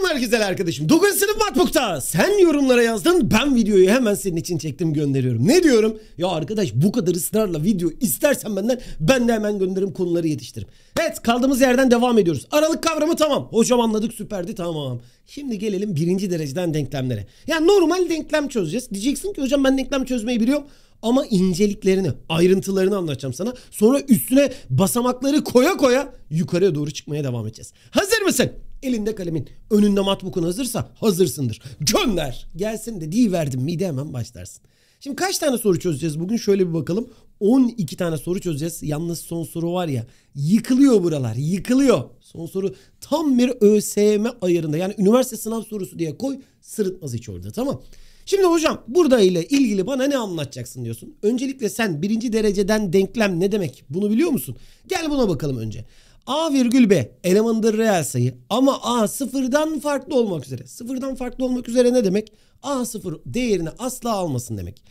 Selamlar güzel arkadaşım. 9. sınıf matbukta. Sen yorumlara yazdın. Ben videoyu hemen senin için çektim gönderiyorum. Ne diyorum? Ya arkadaş bu kadar ısrarla video istersen benden ben de hemen gönderirim konuları yetiştiririm. Evet kaldığımız yerden devam ediyoruz. Aralık kavramı tamam. Hocam anladık süperdi tamam. Şimdi gelelim birinci dereceden denklemlere. Yani normal denklem çözeceğiz. Diyeceksin ki hocam ben denklem çözmeyi biliyorum ama inceliklerini, ayrıntılarını anlatacağım sana. Sonra üstüne basamakları koya koya yukarıya doğru çıkmaya devam edeceğiz. Hazır mısın? Elinde kalemin önünde matbukun hazırsa hazırsındır. Gönder gelsin de diyiverdim mide hemen başlarsın. Şimdi kaç tane soru çözeceğiz bugün şöyle bir bakalım. 12 tane soru çözeceğiz. Yalnız son soru var ya yıkılıyor buralar yıkılıyor. Son soru tam bir ÖSYM ayarında yani üniversite sınav sorusu diye koy sırıtmaz hiç orada tamam. Şimdi hocam burada ile ilgili bana ne anlatacaksın diyorsun. Öncelikle sen birinci dereceden denklem ne demek bunu biliyor musun? Gel buna bakalım önce. A virgül B elemanıdır reel sayı ama A sıfırdan farklı olmak üzere. Sıfırdan farklı olmak üzere ne demek? A sıfır değerini asla almasın demek.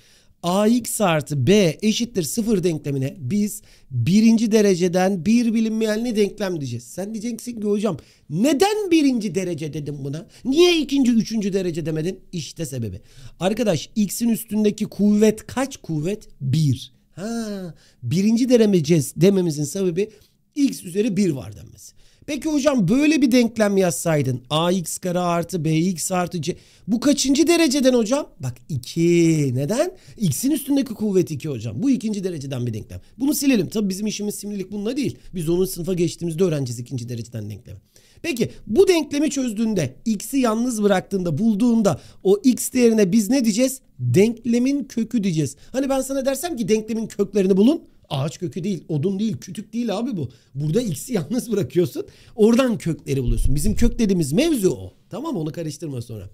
AX artı B eşittir sıfır denklemine biz birinci dereceden bir bilinmeyenli denklem diyeceğiz. Sen diyeceksin ki hocam neden birinci derece dedim buna? Niye ikinci üçüncü derece demedin? İşte sebebi. Arkadaş X'in üstündeki kuvvet kaç kuvvet? Bir. Ha, birinci derece dememizin sebebi x üzeri 1 var denmesi. Peki hocam böyle bir denklem yazsaydın ax kare artı bx artı c bu kaçıncı dereceden hocam? Bak 2 neden? x'in üstündeki kuvvet 2 hocam bu ikinci dereceden bir denklem. Bunu silelim tabi bizim işimiz simlilik bununla değil biz onun sınıfa geçtiğimizde öğreneceğiz ikinci dereceden denklemi. Peki bu denklemi çözdüğünde x'i yalnız bıraktığında bulduğunda o x değerine biz ne diyeceğiz? Denklemin kökü diyeceğiz. Hani ben sana dersem ki denklemin köklerini bulun Ağaç kökü değil, odun değil, kütük değil abi bu. Burada x'i yalnız bırakıyorsun. Oradan kökleri buluyorsun. Bizim kök dediğimiz mevzu o. Tamam onu karıştırma sonra.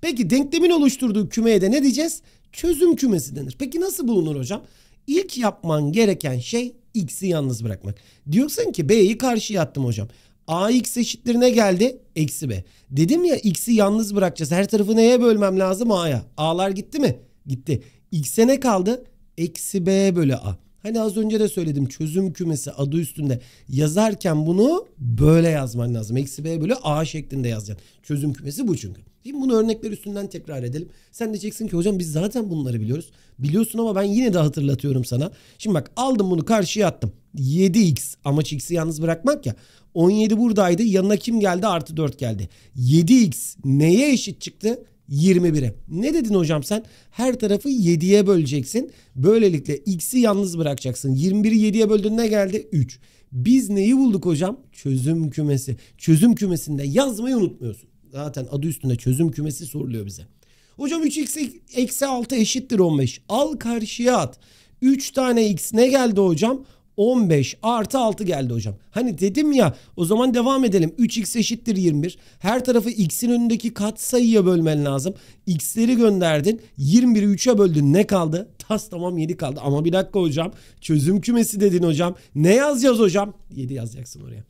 Peki denklemin oluşturduğu kümeye de ne diyeceğiz? Çözüm kümesi denir. Peki nasıl bulunur hocam? İlk yapman gereken şey x'i yalnız bırakmak. Diyorsun ki b'yi karşıya attım hocam. ax eşittir ne geldi? Eksi b. Dedim ya x'i yalnız bırakacağız. Her tarafı neye bölmem lazım? a'ya. a'lar gitti mi? Gitti. x'e ne kaldı? Eksi b bölü a. Hani az önce de söyledim çözüm kümesi adı üstünde yazarken bunu böyle yazman lazım. Eksi B bölü A şeklinde yazacaksın. Çözüm kümesi bu çünkü. Şimdi bunu örnekler üstünden tekrar edelim. Sen diyeceksin ki hocam biz zaten bunları biliyoruz. Biliyorsun ama ben yine de hatırlatıyorum sana. Şimdi bak aldım bunu karşıya attım. 7x amaç x'i yalnız bırakmak ya. 17 buradaydı yanına kim geldi artı 4 geldi. 7x neye eşit çıktı? 21'e. Ne dedin hocam sen? Her tarafı 7'ye böleceksin. Böylelikle x'i yalnız bırakacaksın. 21'i 7'ye böldün ne geldi? 3. Biz neyi bulduk hocam? Çözüm kümesi. Çözüm kümesinde yazmayı unutmuyorsun. Zaten adı üstünde çözüm kümesi soruluyor bize. Hocam 3x eksi 6 eşittir 15. Al karşıya at. 3 tane x ne geldi hocam? 15 artı 6 geldi hocam. Hani dedim ya o zaman devam edelim. 3x eşittir 21. Her tarafı x'in önündeki katsayıya bölmen lazım. x'leri gönderdin. 21'i 3'e böldün. Ne kaldı? Tas tamam 7 kaldı. Ama bir dakika hocam. Çözüm kümesi dedin hocam. Ne yazacağız hocam? 7 yazacaksın oraya.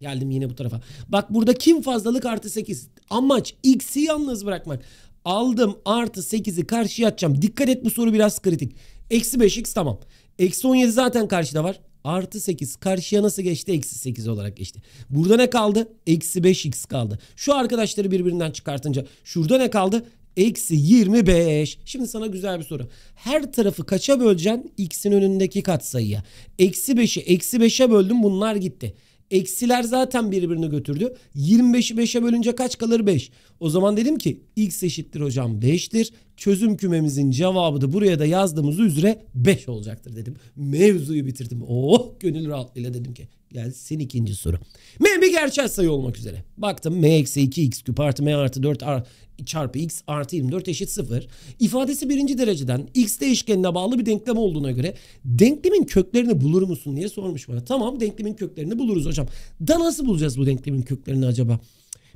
Geldim yine bu tarafa. Bak burada kim fazlalık artı 8. Amaç x'i yalnız bırakmak. Aldım artı 8'i karşıya atacağım. Dikkat et bu soru biraz kritik. Eksi 5x tamam. Eksi 17 zaten karşıda var. Artı 8 karşıya nasıl geçti? Eksi 8 olarak geçti. Burada ne kaldı? Eksi 5x kaldı. Şu arkadaşları birbirinden çıkartınca şurada ne kaldı? Eksi 25. Şimdi sana güzel bir soru. Her tarafı kaça böleceksin? X'in önündeki katsayıya. Eksi 5'i eksi 5'e böldüm bunlar gitti. Eksiler zaten birbirini götürdü. 25'i 5'e bölünce kaç kalır 5? O zaman dedim ki x eşittir hocam 5'tir. Çözüm kümemizin cevabı da buraya da yazdığımız üzere 5 olacaktır dedim. Mevzuyu bitirdim. Oh gönül rahatlığıyla dedim ki Gelsin ikinci soru. M bir gerçel sayı olmak üzere. Baktım M eksi 2x küp artı M artı 4 ar çarpı x artı 24 eşit 0. İfadesi birinci dereceden x değişkenine bağlı bir denklem olduğuna göre denklemin köklerini bulur musun diye sormuş bana. Tamam denklemin köklerini buluruz hocam. Da nasıl bulacağız bu denklemin köklerini acaba?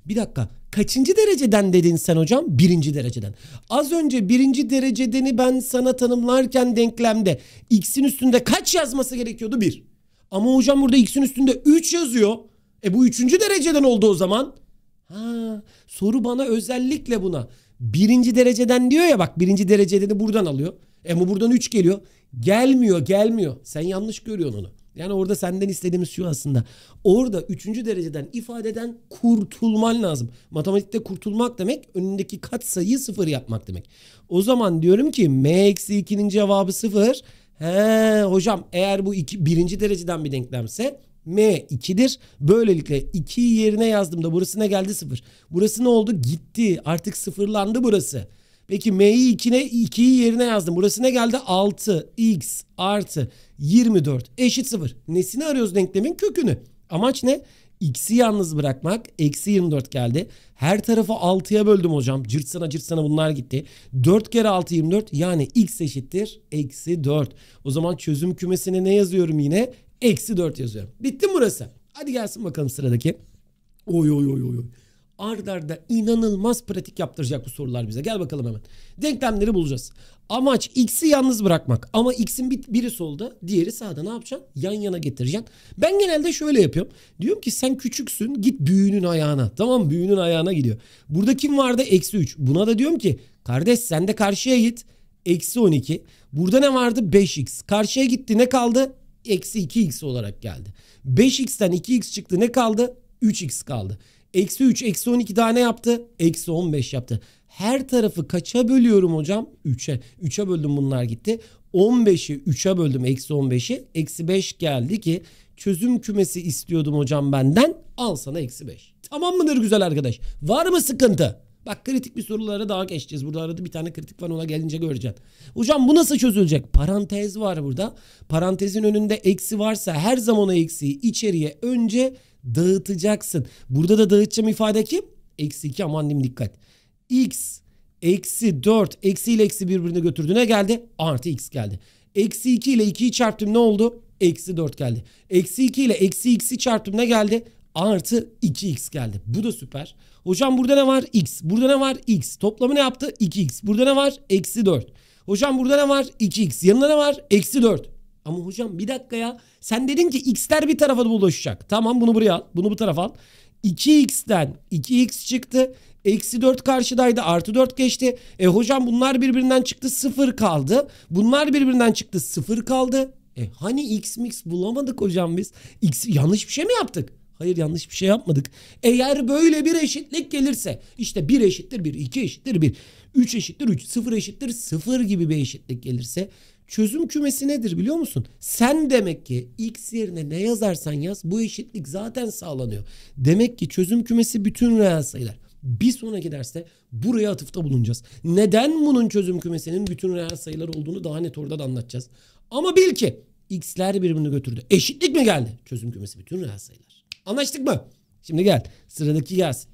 Bir dakika kaçıncı dereceden dedin sen hocam? Birinci dereceden. Az önce birinci derecedeni ben sana tanımlarken denklemde x'in üstünde kaç yazması gerekiyordu? Bir. Ama hocam burada x'in üstünde 3 yazıyor. E bu üçüncü dereceden oldu o zaman. Ha, soru bana özellikle buna. Birinci dereceden diyor ya bak birinci dereceden buradan alıyor. E bu buradan 3 geliyor. Gelmiyor gelmiyor. Sen yanlış görüyorsun onu. Yani orada senden istediğimiz şu aslında. Orada üçüncü dereceden ifadeden kurtulman lazım. Matematikte kurtulmak demek önündeki kat sayı sıfır yapmak demek. O zaman diyorum ki m eksi 2'nin cevabı sıfır. He hocam eğer bu iki, birinci dereceden bir denklemse M 2'dir. Böylelikle 2'yi yerine yazdığımda burası ne geldi? 0. Burası ne oldu? Gitti. Artık sıfırlandı burası. Peki M'yi 2'ye 2'yi yerine yazdım. Burası ne geldi? 6 x artı 24 eşit 0. Nesini arıyoruz denklemin? Kökünü. Amaç ne? X'i yalnız bırakmak eksi 24 geldi. Her tarafı 6'ya böldüm hocam. Cırtsana cırtsana bunlar gitti. 4 kere 6 24 yani X eşittir eksi 4. O zaman çözüm kümesine ne yazıyorum yine? Eksi 4 yazıyorum. Bitti mi burası? Hadi gelsin bakalım sıradaki. Oy oy oy oy ard arda inanılmaz pratik yaptıracak bu sorular bize. Gel bakalım hemen. Denklemleri bulacağız. Amaç x'i yalnız bırakmak. Ama x'in biri solda, diğeri sağda. Ne yapacaksın? Yan yana getireceksin. Ben genelde şöyle yapıyorum. Diyorum ki sen küçüksün, git büyüğünün ayağına. Tamam, büyüğünün ayağına gidiyor. Burada kim vardı? Eksi 3. Buna da diyorum ki kardeş sen de karşıya git. Eksi 12. Burada ne vardı? 5x. Karşıya gitti ne kaldı? Eksi 2x olarak geldi. 5x'ten 2x çıktı ne kaldı? 3x kaldı. Eksi 3, eksi 12 daha ne yaptı? Eksi 15 yaptı. Her tarafı kaça bölüyorum hocam? 3'e. 3'e böldüm bunlar gitti. 15'i 3'e böldüm eksi 15'i. Eksi 5 geldi ki çözüm kümesi istiyordum hocam benden. Al sana eksi 5. Tamam mıdır güzel arkadaş? Var mı sıkıntı? Bak kritik bir sorulara daha geçeceğiz. Burada arada bir tane kritik var ona gelince göreceksin. Hocam bu nasıl çözülecek? Parantez var burada. Parantezin önünde eksi varsa her zaman o eksiyi içeriye önce dağıtacaksın. Burada da dağıtacağım ifade kim? Eksi 2 aman dim dikkat. X eksi 4 eksi ile eksi birbirine götürdü. Ne geldi? Artı x geldi. Eksi 2 ile 2'yi çarptım ne oldu? Eksi 4 geldi. Eksi 2 ile eksi x'i çarptım ne geldi? Artı 2x geldi. Bu da süper. Hocam burada ne var? X. Burada ne var? X. Toplamı ne yaptı? 2x. Burada ne var? Eksi 4. Hocam burada ne var? 2x. Yanında ne var? Eksi 4. Ama hocam bir dakika ya. Sen dedin ki x'ler bir tarafa da buluşacak. Tamam bunu buraya al. Bunu bu tarafa al. 2x'ten 2x çıktı. Eksi 4 karşıdaydı. Artı 4 geçti. E hocam bunlar birbirinden çıktı. 0 kaldı. Bunlar birbirinden çıktı. 0 kaldı. E hani x mix bulamadık hocam biz. X yanlış bir şey mi yaptık? Hayır yanlış bir şey yapmadık. Eğer böyle bir eşitlik gelirse işte 1 eşittir 1, 2 eşittir 1, 3 eşittir 3, 0 eşittir 0 gibi bir eşitlik gelirse Çözüm kümesi nedir biliyor musun? Sen demek ki x yerine ne yazarsan yaz bu eşitlik zaten sağlanıyor. Demek ki çözüm kümesi bütün reel sayılar. Bir sonraki derste buraya atıfta bulunacağız. Neden bunun çözüm kümesinin bütün reel sayılar olduğunu daha net orada da anlatacağız. Ama bil ki x'ler birbirini götürdü. Eşitlik mi geldi? Çözüm kümesi bütün reel sayılar. Anlaştık mı? Şimdi gel sıradaki gelsin.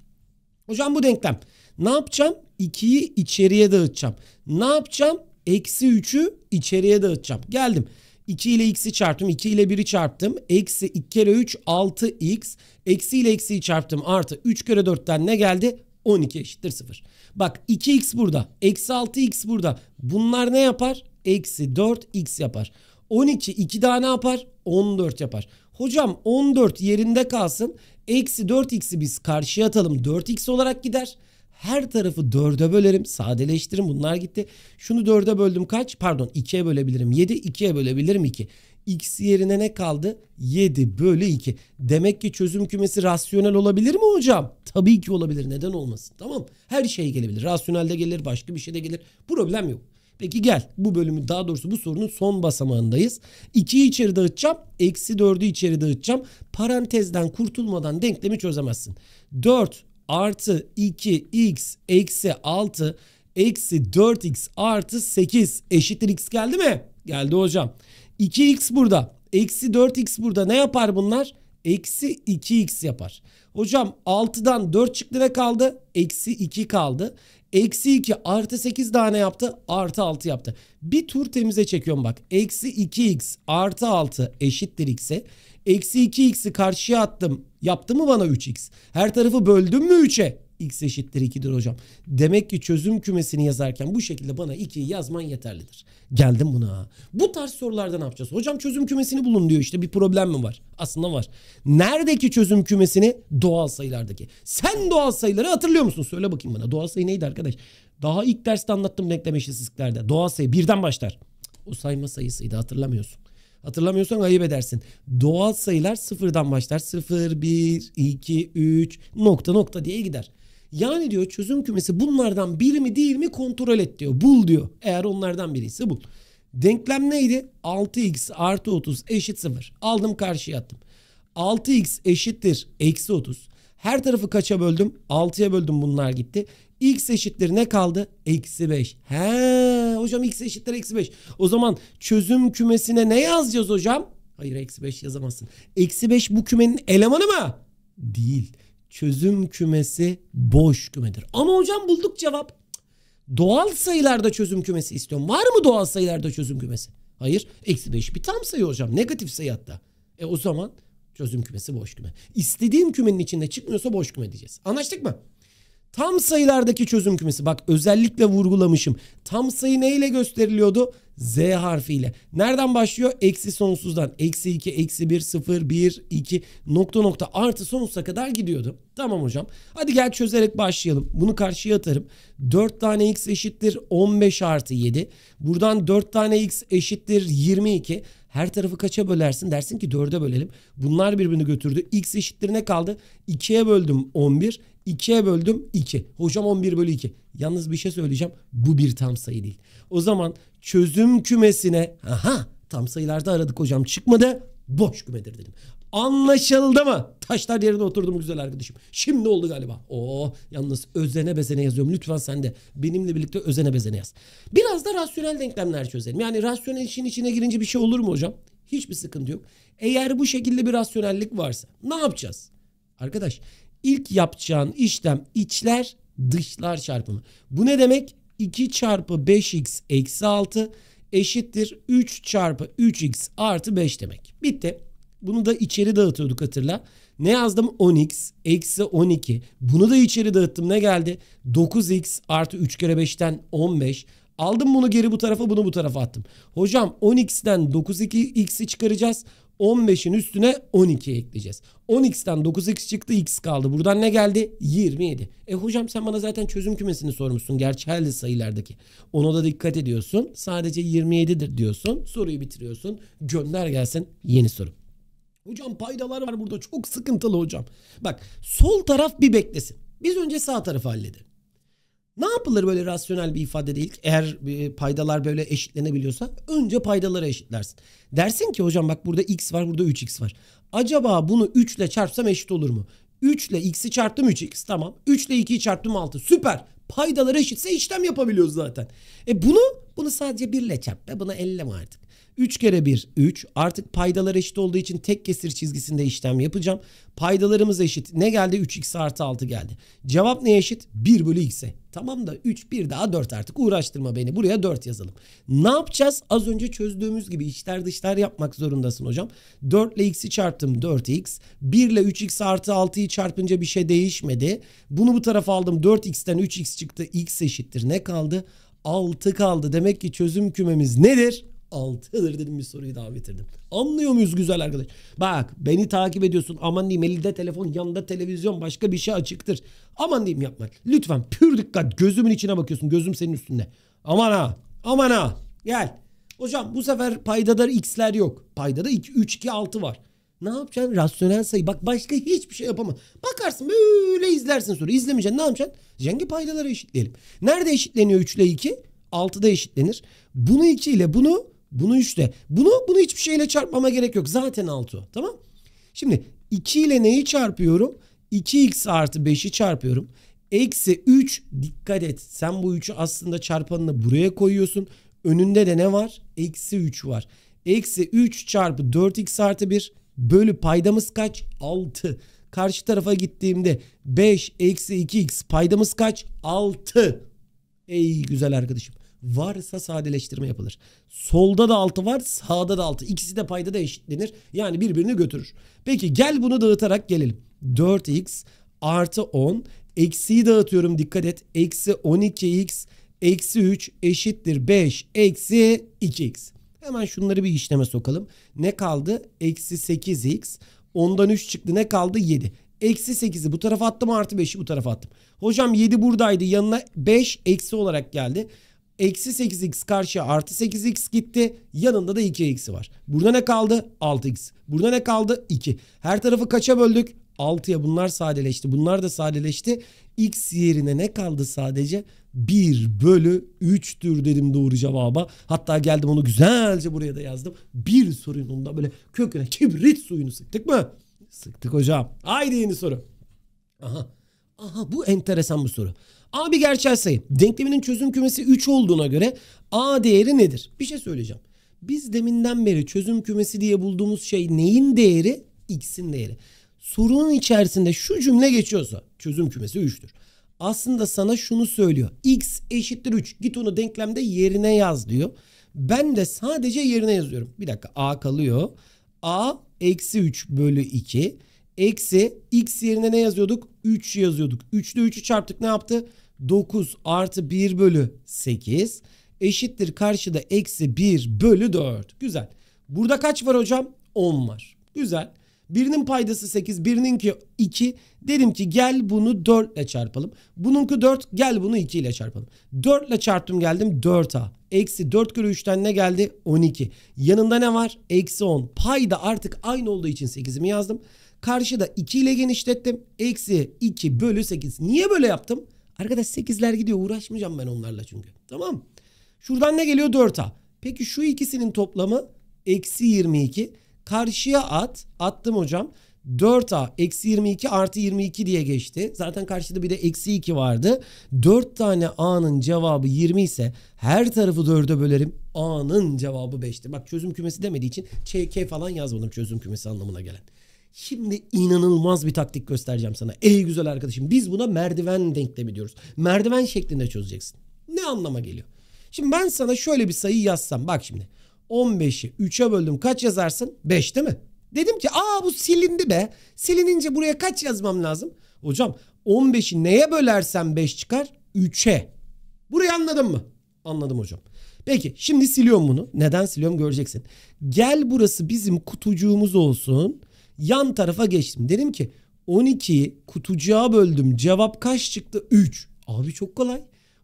Hocam bu denklem. Ne yapacağım? 2'yi içeriye dağıtacağım. Ne yapacağım? Eksi 3'ü içeriye dağıtacağım. Geldim. 2 ile x'i çarptım. 2 ile 1'i çarptım. Eksi 2 kere 3 6x. Eksi ile eksiyi çarptım. Artı 3 kere 4'ten ne geldi? 12 eşittir 0. Bak 2x burada. Eksi 6x burada. Bunlar ne yapar? Eksi 4x yapar. 12 2 daha ne yapar? 14 yapar. Hocam 14 yerinde kalsın. Eksi 4x'i biz karşıya atalım. 4x olarak gider her tarafı dörde bölerim, sadeleştirin, Bunlar gitti. Şunu dörde böldüm kaç? Pardon ikiye bölebilirim. Yedi ikiye bölebilirim iki. X yerine ne kaldı? 7 bölü 2. Demek ki çözüm kümesi rasyonel olabilir mi hocam? Tabii ki olabilir. Neden olmasın? Tamam. Her şey gelebilir. Rasyonel de gelir. Başka bir şey de gelir. Problem yok. Peki gel bu bölümü daha doğrusu bu sorunun son basamağındayız. 2'yi içeri dağıtacağım. Eksi 4'ü içeri dağıtacağım. Parantezden kurtulmadan denklemi çözemezsin. 4 artı 2x eksi 6 eksi 4x artı 8 eşittir x geldi mi? Geldi hocam. 2x burada. Eksi 4x burada. Ne yapar bunlar? Eksi 2x yapar. Hocam 6'dan 4 çıktı ve kaldı. Eksi 2 kaldı. Eksi 2 artı 8 daha ne yaptı? Artı 6 yaptı. Bir tur temize çekiyorum bak. Eksi 2x artı 6 eşittir x'e. Eksi 2x'i karşıya attım. Yaptı mı bana 3x? Her tarafı böldüm mü 3'e? x eşittir 2'dir hocam. Demek ki çözüm kümesini yazarken bu şekilde bana 2'yi yazman yeterlidir. Geldim buna. Bu tarz sorularda ne yapacağız? Hocam çözüm kümesini bulun diyor işte bir problem mi var? Aslında var. Neredeki çözüm kümesini? Doğal sayılardaki. Sen doğal sayıları hatırlıyor musun? Söyle bakayım bana. Doğal sayı neydi arkadaş? Daha ilk derste anlattım denklem eşitsizliklerde. Doğal sayı birden başlar. O sayma sayısıydı hatırlamıyorsun. Hatırlamıyorsan ayıp edersin. Doğal sayılar sıfırdan başlar. sıfır, bir, iki, üç nokta nokta diye gider. Yani diyor çözüm kümesi bunlardan biri mi değil mi kontrol et diyor. Bul diyor. Eğer onlardan biriyse bul. Denklem neydi? 6x artı 30 eşit 0. Aldım karşıya attım. 6x eşittir eksi 30. Her tarafı kaça böldüm? 6'ya böldüm bunlar gitti x eşittir ne kaldı? Eksi 5. He hocam x eşittir eksi 5. O zaman çözüm kümesine ne yazacağız hocam? Hayır eksi 5 yazamazsın. Eksi 5 bu kümenin elemanı mı? Değil. Çözüm kümesi boş kümedir. Ama hocam bulduk cevap. Doğal sayılarda çözüm kümesi istiyorum. Var mı doğal sayılarda çözüm kümesi? Hayır. Eksi 5 bir tam sayı hocam. Negatif sayı hatta. E o zaman çözüm kümesi boş küme. İstediğim kümenin içinde çıkmıyorsa boş küme diyeceğiz. Anlaştık mı? Tam sayılardaki çözüm kümesi. Bak özellikle vurgulamışım. Tam sayı neyle gösteriliyordu? Z harfiyle. Nereden başlıyor? Eksi sonsuzdan. Eksi 2, eksi 1, 0, 1, 2, nokta nokta artı sonsuza kadar gidiyordu. Tamam hocam. Hadi gel çözerek başlayalım. Bunu karşıya atarım. 4 tane x eşittir 15 artı 7. Buradan 4 tane x eşittir 22. Her tarafı kaça bölersin? Dersin ki 4'e bölelim. Bunlar birbirini götürdü. X eşittir ne kaldı? 2'ye böldüm 11. 2'ye böldüm 2. Hocam 11 bölü 2. Yalnız bir şey söyleyeceğim. Bu bir tam sayı değil. O zaman çözüm kümesine aha tam sayılarda aradık hocam çıkmadı. Boş kümedir dedim. Anlaşıldı mı? Taşlar yerine mu güzel arkadaşım. Şimdi oldu galiba. Oo, yalnız özene bezene yazıyorum. Lütfen sen de benimle birlikte özene bezene yaz. Biraz da rasyonel denklemler çözelim. Yani rasyonel işin içine girince bir şey olur mu hocam? Hiçbir sıkıntı yok. Eğer bu şekilde bir rasyonellik varsa ne yapacağız? Arkadaş İlk yapacağın işlem içler dışlar çarpımı. Bu ne demek? 2 çarpı 5x eksi 6 eşittir 3 çarpı 3x artı 5 demek. Bitti. Bunu da içeri dağıtıyorduk hatırla. Ne yazdım? 10x eksi 12. Bunu da içeri dağıttım. Ne geldi? 9x artı 3 kere 5'ten 15. Aldım bunu geri bu tarafa bunu bu tarafa attım. Hocam 10x'ten 9x'i çıkaracağız. 15'in üstüne 12 ekleyeceğiz. 10x'ten 9x çıktı x kaldı. Buradan ne geldi? 27. E hocam sen bana zaten çözüm kümesini sormuşsun. Gerçel sayılardaki. Ona da dikkat ediyorsun. Sadece 27'dir diyorsun. Soruyu bitiriyorsun. Gönder gelsin yeni soru. Hocam paydalar var burada. Çok sıkıntılı hocam. Bak sol taraf bir beklesin. Biz önce sağ tarafı halledelim. Ne yapılır böyle rasyonel bir ifade değil. Eğer e, paydalar böyle eşitlenebiliyorsa önce paydaları eşitlersin. Dersin ki hocam bak burada x var burada 3x var. Acaba bunu 3 ile çarpsam eşit olur mu? 3 ile x'i çarptım 3x tamam. 3 ile 2'yi çarptım 6 süper. Paydaları eşitse işlem yapabiliyoruz zaten. E bunu bunu sadece 1 ile çarp be buna 50 mi artık? 3 kere 1 3. Artık paydalar eşit olduğu için tek kesir çizgisinde işlem yapacağım. Paydalarımız eşit. Ne geldi? 3x artı 6 geldi. Cevap ne eşit? 1 bölü x'e. Tamam da 3 bir daha 4 artık uğraştırma beni. Buraya 4 yazalım. Ne yapacağız? Az önce çözdüğümüz gibi içler dışlar yapmak zorundasın hocam. 4 ile x'i çarptım 4x. 1 ile 3x artı 6'yı çarpınca bir şey değişmedi. Bunu bu tarafa aldım 4x'ten 3x çıktı. x eşittir ne kaldı? 6 kaldı. Demek ki çözüm kümemiz nedir? 6'dır dedim bir soruyu daha bitirdim. Anlıyor muyuz güzel arkadaş? Bak beni takip ediyorsun. Aman diyeyim elinde telefon, yanında televizyon, başka bir şey açıktır. Aman diyeyim yapma. Lütfen pür dikkat. Gözümün içine bakıyorsun. Gözüm senin üstünde. Aman ha. Aman ha. Gel. Hocam bu sefer paydada x'ler yok. Paydada 2, 3, 2, 6 var. Ne yapacaksın? Rasyonel sayı. Bak başka hiçbir şey yapamam. Bakarsın böyle izlersin soru İzlemeyeceksin. Ne yapacaksın? Diyeceksin paydaları eşitleyelim. Nerede eşitleniyor 3 ile 2? 6'da eşitlenir. Bunu 2 ile bunu bunu 3'te. Bunu bunu hiçbir şeyle çarpmama gerek yok. Zaten 6 Tamam? Şimdi 2 ile neyi çarpıyorum? 2x artı 5'i çarpıyorum. Eksi 3 dikkat et. Sen bu 3'ü aslında çarpanını buraya koyuyorsun. Önünde de ne var? Eksi 3 var. Eksi 3 çarpı 4x artı 1 bölü paydamız kaç? 6. Karşı tarafa gittiğimde 5 eksi 2x paydamız kaç? 6. Ey güzel arkadaşım varsa sadeleştirme yapılır. Solda da 6 var sağda da 6. İkisi de payda da eşitlenir. Yani birbirini götürür. Peki gel bunu dağıtarak gelelim. 4x artı 10 eksiyi dağıtıyorum dikkat et. Eksi 12x eksi 3 eşittir 5 eksi 2x. Hemen şunları bir işleme sokalım. Ne kaldı? Eksi 8x. Ondan 3 çıktı. Ne kaldı? 7. Eksi 8'i bu tarafa attım artı 5'i bu tarafa attım. Hocam 7 buradaydı yanına 5 eksi olarak geldi. Eksi 8x karşı artı 8x gitti. Yanında da 2x var. Burada ne kaldı? 6x. Burada ne kaldı? 2. Her tarafı kaça böldük? 6'ya bunlar sadeleşti. Bunlar da sadeleşti. X yerine ne kaldı sadece? 1 bölü 3'tür dedim doğru cevaba. Hatta geldim onu güzelce buraya da yazdım. Bir sorunun da böyle köküne kibrit suyunu sıktık mı? Sıktık hocam. Haydi yeni soru. Aha. Aha bu enteresan bir soru. A bir gerçel sayı. Denkleminin çözüm kümesi 3 olduğuna göre A değeri nedir? Bir şey söyleyeceğim. Biz deminden beri çözüm kümesi diye bulduğumuz şey neyin değeri? X'in değeri. Sorunun içerisinde şu cümle geçiyorsa çözüm kümesi 3'tür. Aslında sana şunu söylüyor. X eşittir 3. Git onu denklemde yerine yaz diyor. Ben de sadece yerine yazıyorum. Bir dakika A kalıyor. A eksi 3 bölü 2 eksi x yerine ne yazıyorduk? 3 yazıyorduk. 3 ile 3'ü çarptık ne yaptı? 9 artı 1 bölü 8 eşittir karşıda eksi 1 bölü 4. Güzel. Burada kaç var hocam? 10 var. Güzel. Birinin paydası 8, ki 2. Dedim ki gel bunu 4 ile çarpalım. Bununki 4, gel bunu 2 ile çarpalım. 4 ile çarptım geldim 4A. Eksi 4 kere 3'ten ne geldi? 12. Yanında ne var? Eksi 10. Payda artık aynı olduğu için 8'imi yazdım. Karşıda 2 ile genişlettim. Eksi 2 bölü 8. Niye böyle yaptım? Arkadaş 8'ler gidiyor uğraşmayacağım ben onlarla çünkü. Tamam. Şuradan ne geliyor 4A. Peki şu ikisinin toplamı eksi 22. Karşıya at. Attım hocam. 4A eksi 22 artı 22 diye geçti. Zaten karşıda bir de eksi 2 vardı. 4 tane A'nın cevabı 20 ise her tarafı 4'e bölerim. A'nın cevabı 5'ti. Bak çözüm kümesi demediği için ÇK falan yazmadım çözüm kümesi anlamına gelen. Şimdi inanılmaz bir taktik göstereceğim sana. Ey güzel arkadaşım biz buna merdiven denklemi diyoruz. Merdiven şeklinde çözeceksin. Ne anlama geliyor? Şimdi ben sana şöyle bir sayı yazsam bak şimdi. 15'i 3'e böldüm kaç yazarsın? 5 değil mi? Dedim ki aa bu silindi be. Silinince buraya kaç yazmam lazım? Hocam 15'i neye bölersem 5 çıkar? 3'e. Burayı anladın mı? Anladım hocam. Peki şimdi siliyorum bunu. Neden siliyorum göreceksin. Gel burası bizim kutucuğumuz olsun yan tarafa geçtim. Dedim ki 12'yi kutucuğa böldüm. Cevap kaç çıktı? 3. Abi çok kolay.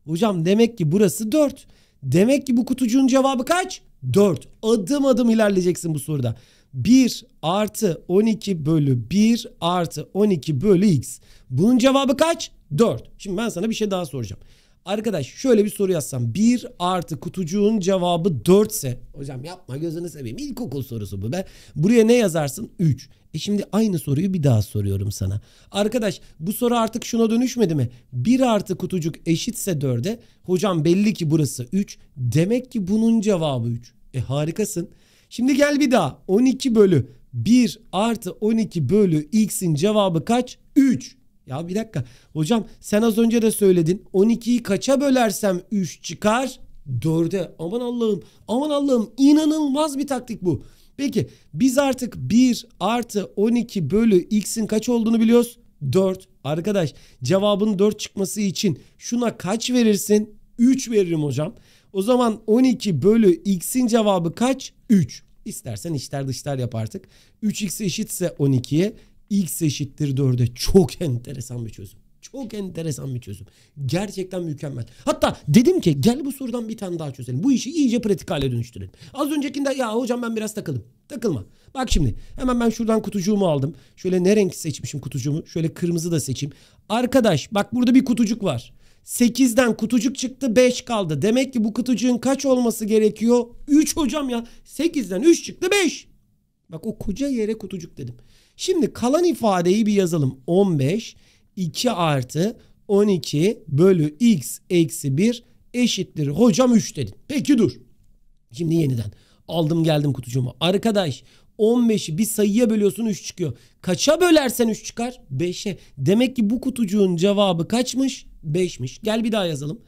Hocam demek ki burası 4. Demek ki bu kutucuğun cevabı kaç? 4. Adım adım ilerleyeceksin bu soruda. 1 artı 12 bölü 1 artı 12 bölü x. Bunun cevabı kaç? 4. Şimdi ben sana bir şey daha soracağım. Arkadaş şöyle bir soru yazsam. 1 artı kutucuğun cevabı 4 ise. Hocam yapma gözünü seveyim. İlkokul sorusu bu be. Buraya ne yazarsın? 3. E şimdi aynı soruyu bir daha soruyorum sana. Arkadaş bu soru artık şuna dönüşmedi mi? 1 artı kutucuk eşitse 4'e hocam belli ki burası 3 demek ki bunun cevabı 3. E harikasın. Şimdi gel bir daha 12 bölü 1 artı 12 bölü x'in cevabı kaç? 3. Ya bir dakika hocam sen az önce de söyledin 12'yi kaça bölersem 3 çıkar? 4'e aman Allah'ım aman Allah'ım inanılmaz bir taktik bu. Peki biz artık 1 artı 12 bölü x'in kaç olduğunu biliyoruz? 4. Arkadaş cevabın 4 çıkması için şuna kaç verirsin? 3 veririm hocam. O zaman 12 bölü x'in cevabı kaç? 3. İstersen içler dışlar yap artık. 3x eşitse 12'ye x eşittir 4'e. Çok enteresan bir çözüm. Çok enteresan bir çözüm. Gerçekten mükemmel. Hatta dedim ki gel bu sorudan bir tane daha çözelim. Bu işi iyice pratik hale dönüştürelim. Az öncekinde ya hocam ben biraz takıldım. Takılma. Bak şimdi hemen ben şuradan kutucuğumu aldım. Şöyle ne renk seçmişim kutucuğumu? Şöyle kırmızı da seçeyim. Arkadaş bak burada bir kutucuk var. 8'den kutucuk çıktı 5 kaldı. Demek ki bu kutucuğun kaç olması gerekiyor? 3 hocam ya. 8'den 3 çıktı 5. Bak o koca yere kutucuk dedim. Şimdi kalan ifadeyi bir yazalım. 15 2 artı 12 bölü x eksi 1 eşittir hocam 3 dedin. Peki dur. Şimdi yeniden aldım geldim kutucuğuma. Arkadaş 15'i bir sayıya bölüyorsun 3 çıkıyor. Kaça bölersen 3 çıkar? 5'e. Demek ki bu kutucuğun cevabı kaçmış? 5'miş. Gel bir daha yazalım.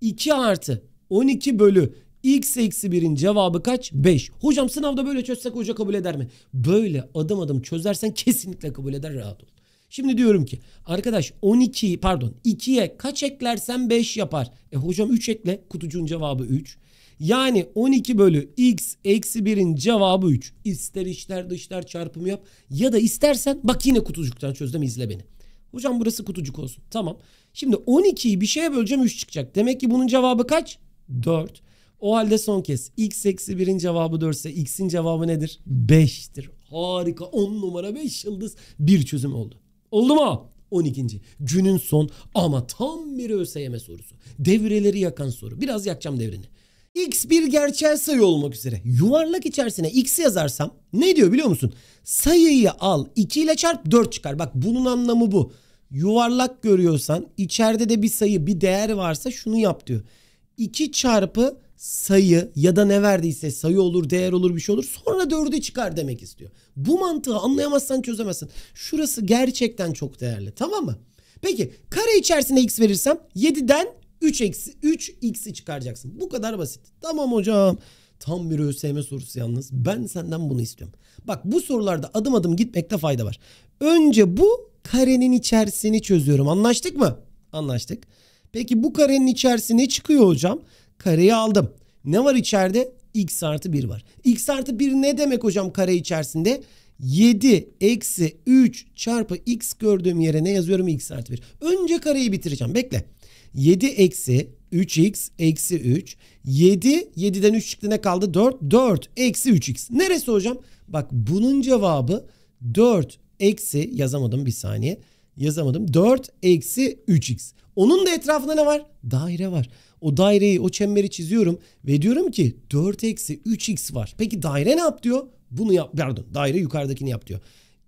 2 artı 12 bölü x eksi 1'in cevabı kaç? 5. Hocam sınavda böyle çözsek hoca kabul eder mi? Böyle adım adım çözersen kesinlikle kabul eder rahat ol. Şimdi diyorum ki arkadaş 12 pardon 2'ye kaç eklersen 5 yapar. E hocam 3 ekle kutucuğun cevabı 3. Yani 12 bölü x eksi 1'in cevabı 3. İster içler dışlar çarpımı yap. Ya da istersen bak yine kutucuktan çözdüm izle beni. Hocam burası kutucuk olsun. Tamam. Şimdi 12'yi bir şeye böleceğim 3 çıkacak. Demek ki bunun cevabı kaç? 4. O halde son kez x eksi 1'in cevabı 4 ise x'in cevabı nedir? 5'tir. Harika 10 numara 5 yıldız bir çözüm oldu. Oldu mu? 12. Günün son ama tam bir ÖSYM sorusu. Devreleri yakan soru. Biraz yakacağım devreni. X bir gerçel sayı olmak üzere. Yuvarlak içerisine X yazarsam ne diyor biliyor musun? Sayıyı al 2 ile çarp 4 çıkar. Bak bunun anlamı bu. Yuvarlak görüyorsan içeride de bir sayı bir değer varsa şunu yap diyor. 2 çarpı sayı ya da ne verdiyse sayı olur, değer olur, bir şey olur. Sonra dördü çıkar demek istiyor. Bu mantığı anlayamazsan çözemezsin. Şurası gerçekten çok değerli. Tamam mı? Peki kare içerisinde x verirsem 7'den 3 eksi 3 x'i çıkaracaksın. Bu kadar basit. Tamam hocam. Tam bir ÖSYM sorusu yalnız. Ben senden bunu istiyorum. Bak bu sorularda adım adım gitmekte fayda var. Önce bu karenin içerisini çözüyorum. Anlaştık mı? Anlaştık. Peki bu karenin içerisine çıkıyor hocam kareyi aldım. Ne var içeride? x artı 1 var. x artı 1 ne demek hocam kare içerisinde? 7 eksi 3 çarpı x gördüğüm yere ne yazıyorum? x artı 1. Önce kareyi bitireceğim. Bekle. 7 eksi 3x eksi 3. 7, 7'den 3 çıktı ne kaldı? 4, 4 eksi 3x. Neresi hocam? Bak bunun cevabı 4 eksi yazamadım bir saniye yazamadım. 4 eksi 3x. Onun da etrafında ne var? Daire var. O daireyi, o çemberi çiziyorum ve diyorum ki 4 eksi 3x var. Peki daire ne yap diyor? Bunu yap, pardon daire yukarıdakini yap diyor.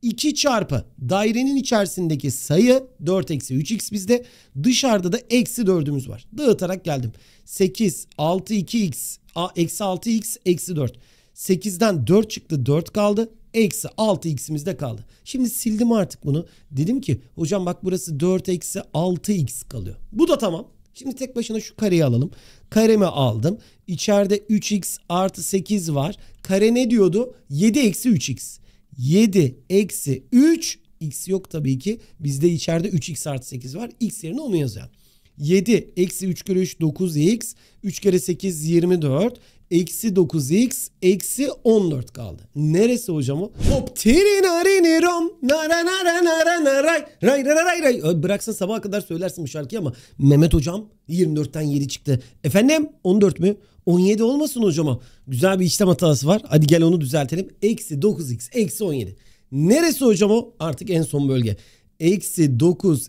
2 çarpı dairenin içerisindeki sayı 4 eksi 3x bizde. Dışarıda da eksi 4'ümüz var. Dağıtarak geldim. 8, 6, 2x, a, eksi 6x, eksi 4. 8'den 4 çıktı 4 kaldı. Eksi 6x'imiz de kaldı. Şimdi sildim artık bunu. Dedim ki hocam bak burası 4 eksi 6x kalıyor. Bu da tamam. Şimdi tek başına şu kareyi alalım. Karemi aldım. İçeride 3x artı 8 var. Kare ne diyordu? 7 eksi 3x. 7 eksi 3 x yok tabii ki. Bizde içeride 3x artı 8 var. x yerine onu yazacağım. 7 eksi 3 kere 3 9x. 3 kere 8 24. Eksi 9x eksi 14 kaldı. Neresi hocam o? Hop tirinarinirom nara nara nara naray ray ray ray ray. Bıraksın sabaha kadar söylersin bu şarkıyı ama Mehmet hocam 24'ten 7 çıktı. Efendim 14 mü? 17 olmasın hocama. Güzel bir işlem hatası var. Hadi gel onu düzeltelim. Eksi 9x eksi 17. Neresi hocam o? Artık en son bölge. Eksi 9x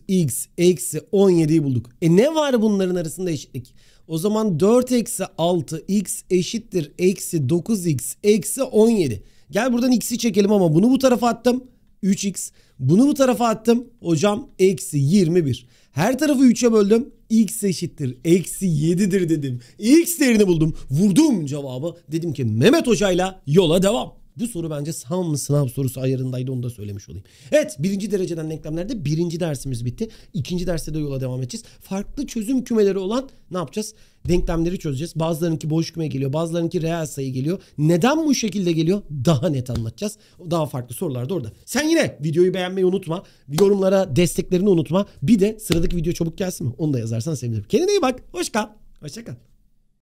eksi 17'yi bulduk. E ne var bunların arasında eşitlik? O zaman 4 eksi 6 x eşittir eksi 9 x eksi 17. Gel buradan x'i çekelim ama bunu bu tarafa attım. 3x. Bunu bu tarafa attım. Hocam eksi 21. Her tarafı 3'e böldüm. x eşittir. Eksi 7'dir dedim. x değerini buldum. Vurdum cevabı. Dedim ki Mehmet Hoca'yla yola devam. Bu soru bence tam sınav sorusu ayarındaydı onu da söylemiş olayım. Evet birinci dereceden denklemlerde birinci dersimiz bitti. İkinci derste de yola devam edeceğiz. Farklı çözüm kümeleri olan ne yapacağız? Denklemleri çözeceğiz. Bazılarınki boş küme geliyor. Bazılarınki reel sayı geliyor. Neden bu şekilde geliyor? Daha net anlatacağız. Daha farklı sorular da orada. Sen yine videoyu beğenmeyi unutma. Yorumlara desteklerini unutma. Bir de sıradaki video çabuk gelsin mi? Onu da yazarsan sevinirim. Kendine iyi bak. Hoş kal. Hoşça kal.